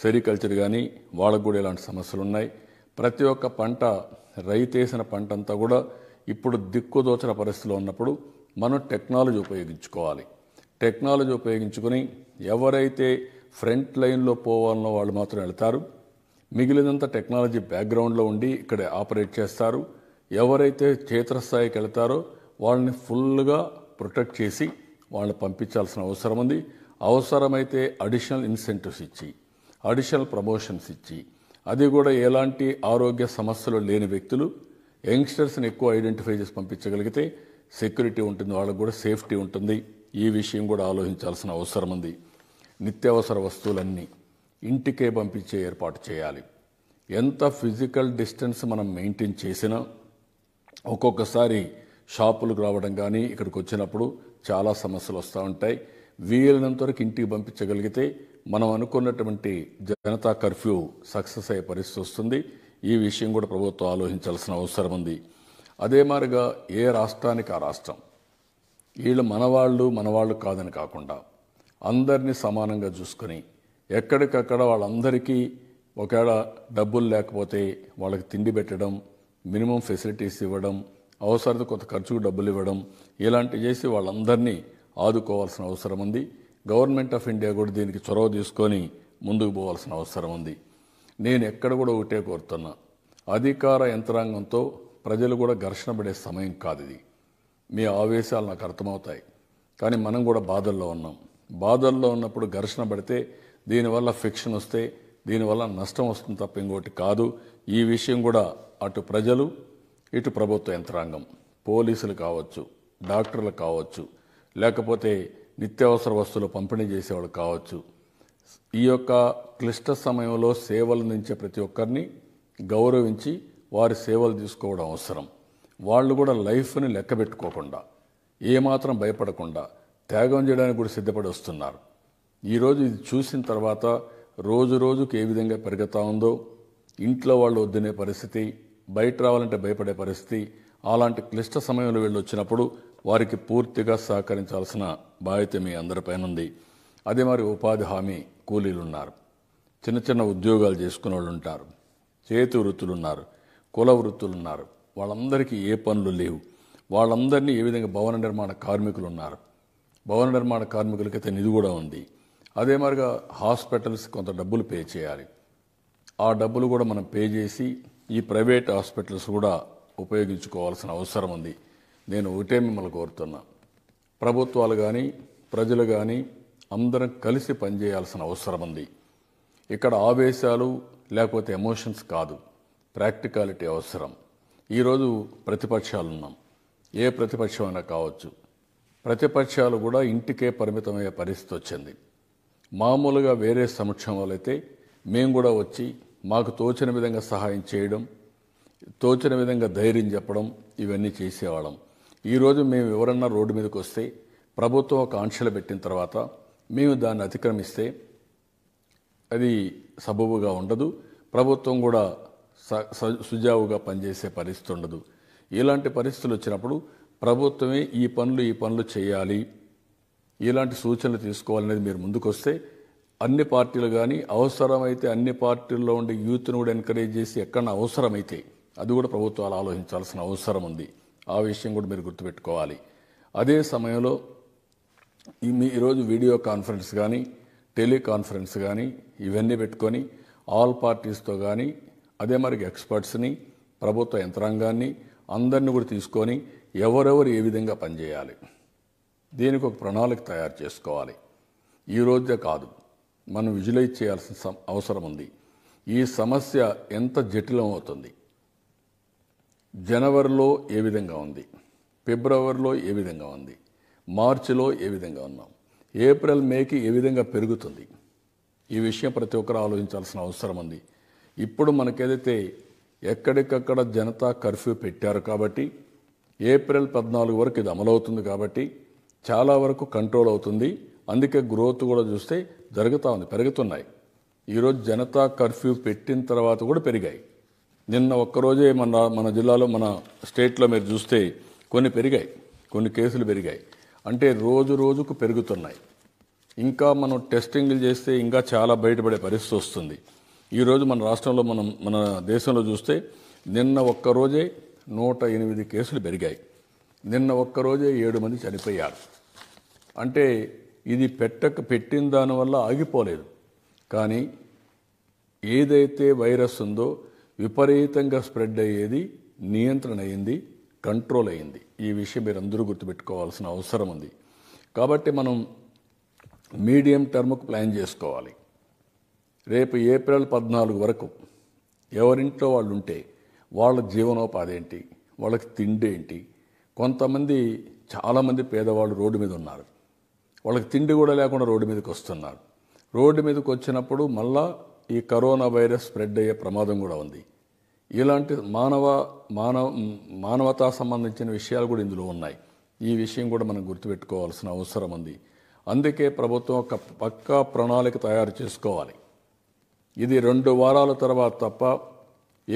సెరికల్చర్ కానీ వాళ్ళకు కూడా ఇలాంటి సమస్యలు ఉన్నాయి ప్రతి ఒక్క పంట రైతేసిన పంట అంతా కూడా ఇప్పుడు దిక్కుదోచిన పరిస్థితిలో ఉన్నప్పుడు మనం టెక్నాలజీ ఉపయోగించుకోవాలి టెక్నాలజీ ఉపయోగించుకొని ఎవరైతే ఫ్రంట్ లైన్లో పోవాలనో వాళ్ళు మాత్రం వెళ్తారు మిగిలినంత టెక్నాలజీ బ్యాక్గ్రౌండ్లో ఉండి ఇక్కడ ఆపరేట్ చేస్తారు ఎవరైతే క్షేత్రస్థాయికి వెళ్తారో వాళ్ళని ఫుల్గా ప్రొటెక్ట్ చేసి వాళ్ళని పంపించాల్సిన అవసరం ఉంది అవసరమైతే అడిషనల్ ఇన్సెంటివ్స్ ఇచ్చి అడిషనల్ ప్రమోషన్స్ ఇచ్చి అది కూడా ఎలాంటి ఆరోగ్య సమస్యలు లేని వ్యక్తులు యంగ్స్టర్స్ని ఎక్కువ ఐడెంటిఫై చేసి పంపించగలిగితే సెక్యూరిటీ ఉంటుంది వాళ్ళకు కూడా సేఫ్టీ ఉంటుంది ఈ విషయం కూడా ఆలోచించాల్సిన అవసరం ఉంది నిత్యావసర వస్తువులన్నీ ఇంటికే పంపించే ఏర్పాటు చేయాలి ఎంత ఫిజికల్ డిస్టెన్స్ మనం మెయింటైన్ చేసినా ఒక్కొక్కసారి షాపులకు రావడం కానీ ఇక్కడికి వచ్చినప్పుడు చాలా సమస్యలు వస్తూ ఉంటాయి వీలైనంత వరకు ఇంటికి పంపించగలిగితే మనం అనుకున్నటువంటి జనతా కర్ఫ్యూ సక్సెస్ అయ్యే పరిస్థితి వస్తుంది ఈ విషయం కూడా ప్రభుత్వం ఆలోచించాల్సిన అవసరం ఉంది అదే మారిగా ఏ రాష్ట్రానికి ఆ రాష్ట్రం వీళ్ళు మనవాళ్ళు మనవాళ్ళు కాదని కాకుండా అందరినీ సమానంగా చూసుకొని ఎక్కడికక్కడ వాళ్ళందరికీ ఒకవేళ డబ్బులు లేకపోతే వాళ్ళకి తిండి పెట్టడం మినిమం ఫెసిలిటీస్ ఇవ్వడం అవసరం కొంత ఖర్చుకు డబ్బులు ఇవ్వడం ఇలాంటివి చేసి వాళ్ళందరినీ ఆదుకోవాల్సిన అవసరం ఉంది గవర్నమెంట్ ఆఫ్ ఇండియా కూడా దీనికి చొరవ తీసుకొని ముందుకు పోవాల్సిన అవసరం ఉంది నేను ఎక్కడ కూడా ఒకటే కోరుతున్నా అధికార యంత్రాంగంతో ప్రజలు కూడా ఘర్షణ పడే సమయం కాదు ఇది మీ ఆవేశాలు నాకు అర్థమవుతాయి కానీ మనం కూడా బాధల్లో ఉన్నాం బాధల్లో ఉన్నప్పుడు ఘర్షణ పడితే దీనివల్ల ఫిక్షన్ వస్తే దీనివల్ల నష్టం వస్తుంది తప్ప ఇంకోటి కాదు ఈ విషయం కూడా అటు ప్రజలు ఇటు ప్రభుత్వ యంత్రాంగం పోలీసులు కావచ్చు డాక్టర్లు కావచ్చు లేకపోతే నిత్యావసర వస్తువులు పంపిణీ చేసేవాడు కావచ్చు ఈ యొక్క క్లిష్ట సమయంలో సేవలు నుంచే ప్రతి ఒక్కరిని గౌరవించి వారి సేవలు తీసుకోవడం అవసరం వాళ్ళు కూడా లైఫ్ని లెక్క పెట్టుకోకుండా ఏమాత్రం భయపడకుండా త్యాగం చేయడానికి కూడా సిద్ధపడి వస్తున్నారు ఈరోజు ఇది చూసిన తర్వాత రోజు రోజుకి ఏ విధంగా పెరుగుతూ ఉందో ఇంట్లో వాళ్ళు వద్దనే పరిస్థితి బయట రావాలంటే భయపడే పరిస్థితి అలాంటి క్లిష్ట సమయంలో వెళ్ళి వచ్చినప్పుడు వారికి పూర్తిగా సహకరించాల్సిన బాధ్యత మీ అందరిపైన ఉంది అదే మరి ఉపాధి హామీ కూలీలు ఉన్నారు చిన్న చిన్న ఉద్యోగాలు చేసుకునే వాళ్ళు ఉంటారు చేతి వృత్తులు ఉన్నారు కుల వృత్తులు ఉన్నారు వాళ్ళందరికీ ఏ పనులు లేవు వాళ్ళందరినీ ఏ విధంగా భవన నిర్మాణ కార్మికులు ఉన్నారు భవన నిర్మాణ కార్మికులకైతే నిధి కూడా ఉంది అదే మరిగా హాస్పిటల్స్ కొంత డబ్బులు పే చేయాలి ఆ డబ్బులు కూడా మనం పే చేసి ఈ ప్రైవేట్ హాస్పిటల్స్ కూడా ఉపయోగించుకోవాల్సిన అవసరం ఉంది నేను ఒకటే మిమ్మల్ని కోరుతున్నా ప్రభుత్వాలు కానీ ప్రజలు కానీ అందరం కలిసి పనిచేయాల్సిన అవసరం ఉంది ఇక్కడ ఆవేశాలు లేకపోతే ఎమోషన్స్ కాదు ప్రాక్టికాలిటీ అవసరం ఈరోజు ప్రతిపక్షాలు ఉన్నాం ఏ ప్రతిపక్షం అయినా కావచ్చు ప్రతిపక్షాలు కూడా ఇంటికే పరిమితమయ్యే పరిస్థితి వచ్చింది మామూలుగా వేరే సంక్షేమ వాళ్ళైతే మేము కూడా వచ్చి మాకు తోచిన విధంగా సహాయం చేయడం తోచిన విధంగా ధైర్యం చెప్పడం ఇవన్నీ చేసేవాళ్ళం ఈరోజు మేము ఎవరన్నా రోడ్డు మీదకి వస్తే ప్రభుత్వం ఒక ఆంక్షలు పెట్టిన తర్వాత మేము దాన్ని అతిక్రమిస్తే అది సబబుగా ఉండదు ప్రభుత్వం కూడా స సుజావుగా పనిచేసే పరిస్థితి ఉండదు ఇలాంటి పరిస్థితులు వచ్చినప్పుడు ప్రభుత్వమే ఈ పనులు ఈ పనులు చేయాలి ఇలాంటి సూచనలు తీసుకోవాలనేది మీరు ముందుకొస్తే అన్ని పార్టీలు కానీ అవసరమైతే అన్ని పార్టీల్లో ఉండే యూత్ను కూడా ఎంకరేజ్ చేసి ఎక్కడన్నా అవసరమైతే అది కూడా ప్రభుత్వాలు ఆలోచించాల్సిన అవసరం ఉంది ఆ విషయం కూడా మీరు గుర్తుపెట్టుకోవాలి అదే సమయంలో మీ ఈరోజు వీడియో కాన్ఫరెన్స్ కానీ టెలికాన్ఫరెన్స్ కానీ ఇవన్నీ పెట్టుకొని ఆల్ పార్టీస్తో కానీ అదే మరికి ఎక్స్పర్ట్స్ని ప్రభుత్వ యంత్రాంగాన్ని అందరిని కూడా తీసుకొని ఎవరెవరు ఏ విధంగా పనిచేయాలి దీనికి ఒక ప్రణాళిక తయారు చేసుకోవాలి ఈ రోజే కాదు మనం విజులైజ్ చేయాల్సిన అవసరం ఉంది ఈ సమస్య ఎంత జటిలం అవుతుంది జనవరిలో ఏ విధంగా ఉంది ఫిబ్రవరిలో ఏ విధంగా ఉంది మార్చిలో ఏ విధంగా ఉన్నాం ఏప్రిల్ మేకి ఏ విధంగా పెరుగుతుంది ఈ విషయం ప్రతి ఒక్కరు ఆలోచించాల్సిన అవసరం ఉంది ఇప్పుడు మనకేదైతే ఎక్కడికక్కడ జనతా కర్ఫ్యూ పెట్టారు కాబట్టి ఏప్రిల్ పద్నాలుగు వరకు ఇది అమలవుతుంది కాబట్టి చాలా వరకు కంట్రోల్ అవుతుంది అందుకే గ్రోత్ కూడా చూస్తే జరుగుతూ ఉంది పెరుగుతున్నాయి ఈరోజు జనతా కర్ఫ్యూ పెట్టిన తర్వాత కూడా పెరిగాయి నిన్న ఒక్కరోజే మన మన జిల్లాలో మన స్టేట్లో మీరు చూస్తే కొన్ని పెరిగాయి కొన్ని కేసులు పెరిగాయి అంటే రోజు రోజుకు పెరుగుతున్నాయి ఇంకా మనం టెస్టింగ్లు చేస్తే ఇంకా చాలా బయటపడే పరిస్థితి వస్తుంది ఈరోజు మన రాష్ట్రంలో మనం మన దేశంలో చూస్తే నిన్న ఒక్కరోజే నూట ఎనిమిది కేసులు పెరిగాయి నిన్న ఒక్కరోజే ఏడు మంది చనిపోయారు అంటే ఇది పెట్టక పెట్టిన దానివల్ల ఆగిపోలేదు కానీ ఏదైతే వైరస్ ఉందో విపరీతంగా స్ప్రెడ్ అయ్యేది నియంత్రణ అయింది కంట్రోల్ అయింది ఈ విషయం మీరు అందరూ గుర్తుపెట్టుకోవాల్సిన అవసరం ఉంది కాబట్టి మనం మీడియం టర్మ్కు ప్లాన్ చేసుకోవాలి రేపు ఏప్రిల్ పద్నాలుగు వరకు ఎవరింట్లో వాళ్ళు ఉంటే వాళ్ళ జీవనోపాధి ఏంటి వాళ్ళకి తిండి ఏంటి కొంతమంది చాలామంది పేదవాళ్ళు రోడ్డు మీద ఉన్నారు వాళ్ళకి తిండి కూడా లేకుండా రోడ్డు మీదకి వస్తున్నారు రోడ్డు మీదకి వచ్చినప్పుడు మళ్ళా ఈ కరోనా వైరస్ స్ప్రెడ్ అయ్యే ప్రమాదం కూడా ఉంది ఇలాంటి మానవ మానవ మానవతా సంబంధించిన విషయాలు కూడా ఇందులో ఉన్నాయి ఈ విషయం కూడా మనం గుర్తుపెట్టుకోవాల్సిన అవసరం ఉంది అందుకే ప్రభుత్వం ఒక పక్కా ప్రణాళిక తయారు చేసుకోవాలి ఇది రెండు వారాల తర్వాత తప్ప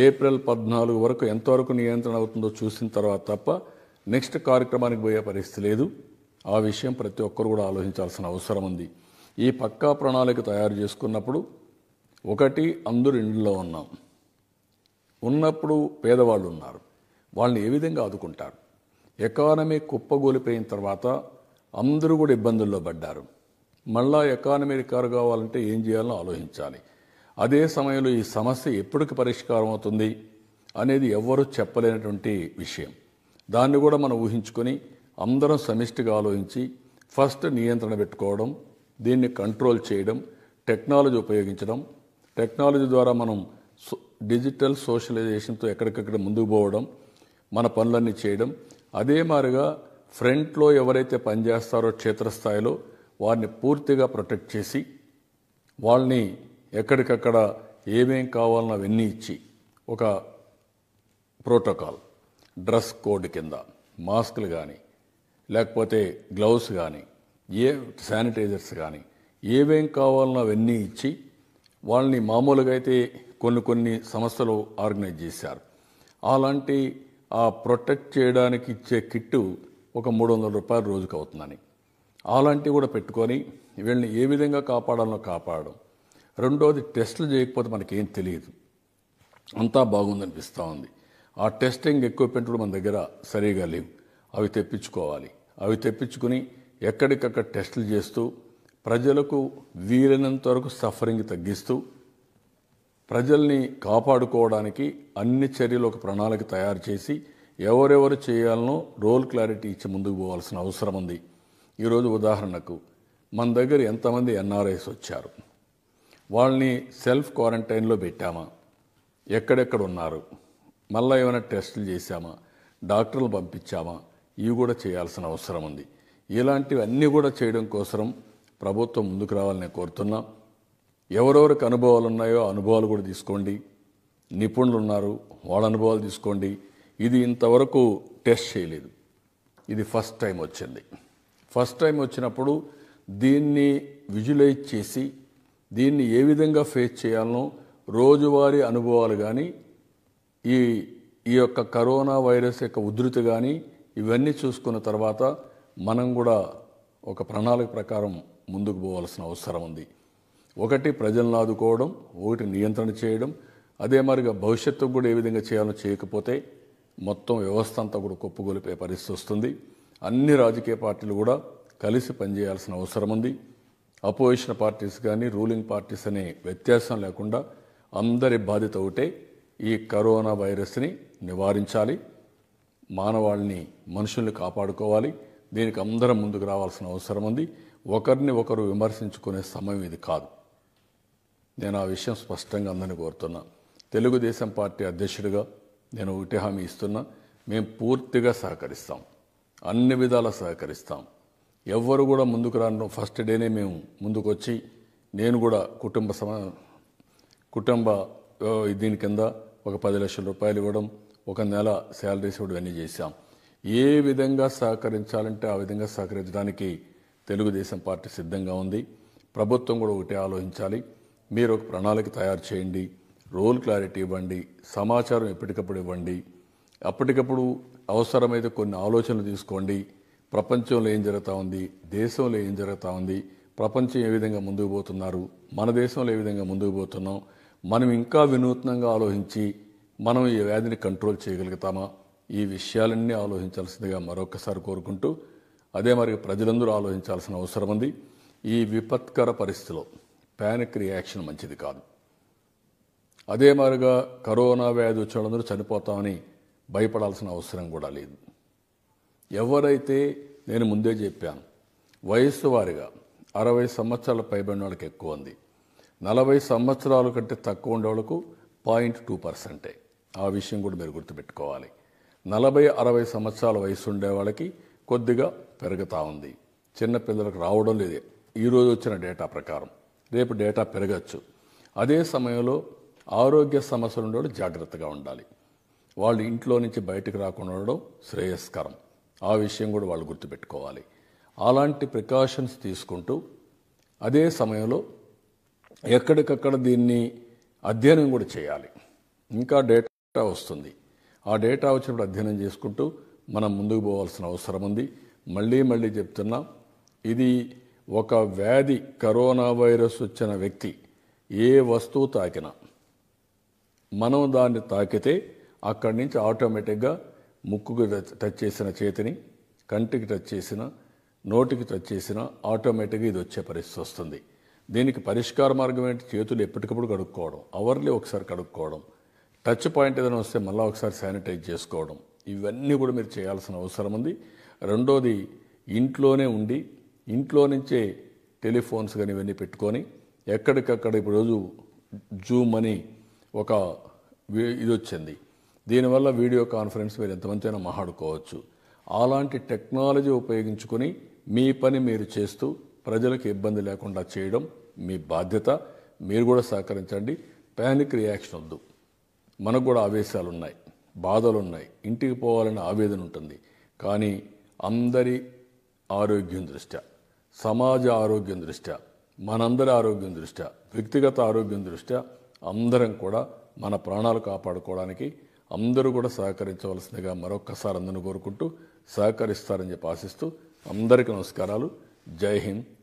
ఏప్రిల్ పద్నాలుగు వరకు ఎంతవరకు నియంత్రణ అవుతుందో చూసిన తర్వాత తప్ప నెక్స్ట్ కార్యక్రమానికి పోయే పరిస్థితి లేదు ఆ విషయం ప్రతి ఒక్కరు కూడా ఆలోచించాల్సిన అవసరం ఉంది ఈ పక్కా ప్రణాళిక తయారు చేసుకున్నప్పుడు ఒకటి అందరూ ఇండ్లో ఉన్నాం ఉన్నప్పుడు పేదవాళ్ళు ఉన్నారు వాళ్ళని ఏ విధంగా ఆదుకుంటారు ఎకానమీ కుప్పగూలిపోయిన తర్వాత అందరూ కూడా ఇబ్బందుల్లో పడ్డారు మళ్ళా ఎకానమీ రికారు కావాలంటే ఏం చేయాలో ఆలోచించాలి అదే సమయంలో ఈ సమస్య ఎప్పటికి పరిష్కారం అవుతుంది అనేది ఎవ్వరూ చెప్పలేనటువంటి విషయం దాన్ని కూడా మనం ఊహించుకొని అందరం సమిష్టిగా ఆలోచించి ఫస్ట్ నియంత్రణ పెట్టుకోవడం దీన్ని కంట్రోల్ చేయడం టెక్నాలజీ ఉపయోగించడం టెక్నాలజీ ద్వారా మనం డిజిటల్ సోషలైజేషన్తో ఎక్కడికక్కడ ముందుకు పోవడం మన పనులన్నీ చేయడం అదే మారుగా ఫ్రంట్లో ఎవరైతే పనిచేస్తారో క్షేత్రస్థాయిలో వారిని పూర్తిగా ప్రొటెక్ట్ చేసి వాళ్ళని ఎక్కడికక్కడ ఏమేం కావాలన్నా అవన్నీ ఇచ్చి ఒక ప్రోటోకాల్ డ్రెస్ కోడ్ కింద మాస్కులు కానీ లేకపోతే గ్లౌస్ కానీ ఏ శానిటైజర్స్ కానీ ఏమేం కావాలన్నా అవన్నీ ఇచ్చి వాళ్ళని మామూలుగా అయితే కొన్ని కొన్ని సంస్థలు ఆర్గనైజ్ చేశారు అలాంటి ఆ ప్రొటెక్ట్ చేయడానికి ఇచ్చే కిట్టు ఒక మూడు వందల రూపాయలు రోజుకు అవుతుందని అలాంటివి కూడా పెట్టుకొని వీళ్ళని ఏ విధంగా కాపాడాలో కాపాడడం రెండోది టెస్టులు చేయకపోతే మనకేం తెలియదు అంతా బాగుందనిపిస్తూ ఉంది ఆ టెస్టింగ్ ఎక్విప్మెంట్ కూడా మన దగ్గర సరిగా లేవు అవి తెప్పించుకోవాలి అవి తెప్పించుకుని ఎక్కడికక్కడ టెస్టులు చేస్తూ ప్రజలకు వీలైనంత వరకు సఫరింగ్ తగ్గిస్తూ ప్రజల్ని కాపాడుకోవడానికి అన్ని చర్యలు ఒక ప్రణాళిక తయారు చేసి ఎవరెవరు చేయాలనో రోల్ క్లారిటీ ఇచ్చి ముందుకు పోవాల్సిన అవసరం ఉంది ఈరోజు ఉదాహరణకు మన దగ్గర ఎంతమంది ఎన్ఆర్ఐస్ వచ్చారు వాళ్ళని సెల్ఫ్ క్వారంటైన్లో పెట్టామా ఎక్కడెక్కడ ఉన్నారు మళ్ళీ ఏమైనా టెస్టులు చేశామా డాక్టర్లు పంపించామా ఇవి కూడా చేయాల్సిన అవసరం ఉంది ఇలాంటివన్నీ కూడా చేయడం కోసం ప్రభుత్వం ముందుకు రావాలని కోరుతున్నాం ఎవరెవరికి అనుభవాలు ఉన్నాయో అనుభవాలు కూడా తీసుకోండి నిపుణులు ఉన్నారు వాళ్ళ అనుభవాలు తీసుకోండి ఇది ఇంతవరకు టెస్ట్ చేయలేదు ఇది ఫస్ట్ టైం వచ్చింది ఫస్ట్ టైం వచ్చినప్పుడు దీన్ని విజువలైజ్ చేసి దీన్ని ఏ విధంగా ఫేస్ చేయాలనో రోజువారీ అనుభవాలు కానీ ఈ ఈ యొక్క కరోనా వైరస్ యొక్క ఉధృతి కానీ ఇవన్నీ చూసుకున్న తర్వాత మనం కూడా ఒక ప్రణాళిక ప్రకారం ముందుకు పోవాల్సిన అవసరం ఉంది ఒకటి ప్రజలను ఆదుకోవడం ఒకటి నియంత్రణ చేయడం అదే మరిగా భవిష్యత్తుకు కూడా ఏ విధంగా చేయాలో చేయకపోతే మొత్తం వ్యవస్థ అంతా కూడా కుప్పగొలిపే పరిస్థితి వస్తుంది అన్ని రాజకీయ పార్టీలు కూడా కలిసి పనిచేయాల్సిన అవసరం ఉంది అపోజిషన్ పార్టీస్ కానీ రూలింగ్ పార్టీస్ అనే వ్యత్యాసం లేకుండా అందరి బాధ్యత ఒకటే ఈ కరోనా వైరస్ని నివారించాలి మానవాళిని మనుషుల్ని కాపాడుకోవాలి దీనికి అందరం ముందుకు రావాల్సిన అవసరం ఉంది ఒకరిని ఒకరు విమర్శించుకునే సమయం ఇది కాదు నేను ఆ విషయం స్పష్టంగా అందని కోరుతున్నా తెలుగుదేశం పార్టీ అధ్యక్షుడిగా నేను ఒకటి హామీ ఇస్తున్నా మేము పూర్తిగా సహకరిస్తాం అన్ని విధాలా సహకరిస్తాం ఎవ్వరు కూడా ముందుకు రాను ఫస్ట్ డేనే మేము ముందుకు వచ్చి నేను కూడా కుటుంబ సమ కుటుంబ దీని కింద ఒక పది లక్షల రూపాయలు ఇవ్వడం ఒక నెల శాలరీస్ ఇవ్వడం అన్నీ చేశాం ఏ విధంగా సహకరించాలంటే ఆ విధంగా సహకరించడానికి తెలుగుదేశం పార్టీ సిద్ధంగా ఉంది ప్రభుత్వం కూడా ఒకటే ఆలోచించాలి మీరు ఒక ప్రణాళిక తయారు చేయండి రోల్ క్లారిటీ ఇవ్వండి సమాచారం ఎప్పటికప్పుడు ఇవ్వండి అప్పటికప్పుడు అవసరమైతే కొన్ని ఆలోచనలు తీసుకోండి ప్రపంచంలో ఏం జరుగుతూ ఉంది దేశంలో ఏం జరుగుతూ ఉంది ప్రపంచం ఏ విధంగా ముందుకు పోతున్నారు మన దేశంలో ఏ విధంగా ముందుకు పోతున్నాం మనం ఇంకా వినూత్నంగా ఆలోచించి మనం ఈ వ్యాధిని కంట్రోల్ చేయగలుగుతామా ఈ విషయాలన్నీ ఆలోచించాల్సిందిగా మరొకసారి కోరుకుంటూ అదే మరి ప్రజలందరూ ఆలోచించాల్సిన అవసరం ఉంది ఈ విపత్కర పరిస్థితిలో ప్యానిక్ రియాక్షన్ మంచిది కాదు అదే మారుగా కరోనా వ్యాధి వచ్చేవాళ్ళందరూ చనిపోతామని భయపడాల్సిన అవసరం కూడా లేదు ఎవరైతే నేను ముందే చెప్పాను వయస్సు వారిగా అరవై సంవత్సరాల పైబడిన వాళ్ళకి ఎక్కువ ఉంది నలభై సంవత్సరాల కంటే తక్కువ ఉండే వాళ్ళకు పాయింట్ టూ పర్సెంటే ఆ విషయం కూడా మీరు గుర్తుపెట్టుకోవాలి నలభై అరవై సంవత్సరాల వయసు ఉండే వాళ్ళకి కొద్దిగా పెరుగుతూ ఉంది చిన్నపిల్లలకు రావడం లేదే ఈరోజు వచ్చిన డేటా ప్రకారం రేపు డేటా పెరగచ్చు అదే సమయంలో ఆరోగ్య సమస్యలు ఉండేవాడు జాగ్రత్తగా ఉండాలి వాళ్ళు ఇంట్లో నుంచి బయటకు రాకుండా ఉండడం శ్రేయస్కరం ఆ విషయం కూడా వాళ్ళు గుర్తుపెట్టుకోవాలి అలాంటి ప్రికాషన్స్ తీసుకుంటూ అదే సమయంలో ఎక్కడికక్కడ దీన్ని అధ్యయనం కూడా చేయాలి ఇంకా డేటా వస్తుంది ఆ డేటా వచ్చినప్పుడు అధ్యయనం చేసుకుంటూ మనం ముందుకు పోవాల్సిన అవసరం ఉంది మళ్ళీ మళ్ళీ చెప్తున్నాం ఇది ఒక వ్యాధి కరోనా వైరస్ వచ్చిన వ్యక్తి ఏ వస్తువు తాకినా మనం దాన్ని తాకితే అక్కడి నుంచి ఆటోమేటిక్గా ముక్కుకు టచ్ చేసిన చేతిని కంటికి టచ్ చేసిన నోటికి టచ్ చేసిన ఆటోమేటిక్గా ఇది వచ్చే పరిస్థితి వస్తుంది దీనికి పరిష్కార మార్గం ఏంటి చేతులు ఎప్పటికప్పుడు కడుక్కోవడం అవర్లీ ఒకసారి కడుక్కోవడం టచ్ పాయింట్ ఏదైనా వస్తే మళ్ళీ ఒకసారి శానిటైజ్ చేసుకోవడం ఇవన్నీ కూడా మీరు చేయాల్సిన అవసరం ఉంది రెండోది ఇంట్లోనే ఉండి ఇంట్లో నుంచే టెలిఫోన్స్ కానీ ఇవన్నీ పెట్టుకొని ఎక్కడికక్కడ ఇప్పుడు రోజు జూమ్ అని ఒక ఇది వచ్చింది దీనివల్ల వీడియో కాన్ఫరెన్స్ మీరు ఎంతమందితో మాట్లాడుకోవచ్చు అలాంటి టెక్నాలజీ ఉపయోగించుకొని మీ పని మీరు చేస్తూ ప్రజలకు ఇబ్బంది లేకుండా చేయడం మీ బాధ్యత మీరు కూడా సహకరించండి ప్యానిక్ రియాక్షన్ వద్దు మనకు కూడా ఆవేశాలు ఉన్నాయి బాధలు ఉన్నాయి ఇంటికి పోవాలనే ఆవేదన ఉంటుంది కానీ అందరి ఆరోగ్యం దృష్ట్యా సమాజ ఆరోగ్యం దృష్ట్యా మనందరి ఆరోగ్యం దృష్ట్యా వ్యక్తిగత ఆరోగ్యం దృష్ట్యా అందరం కూడా మన ప్రాణాలు కాపాడుకోవడానికి అందరూ కూడా సహకరించవలసిందిగా మరొక్కసారి అందరిని కోరుకుంటూ సహకరిస్తారని చెప్పి ఆశిస్తూ అందరికీ నమస్కారాలు జై హింద్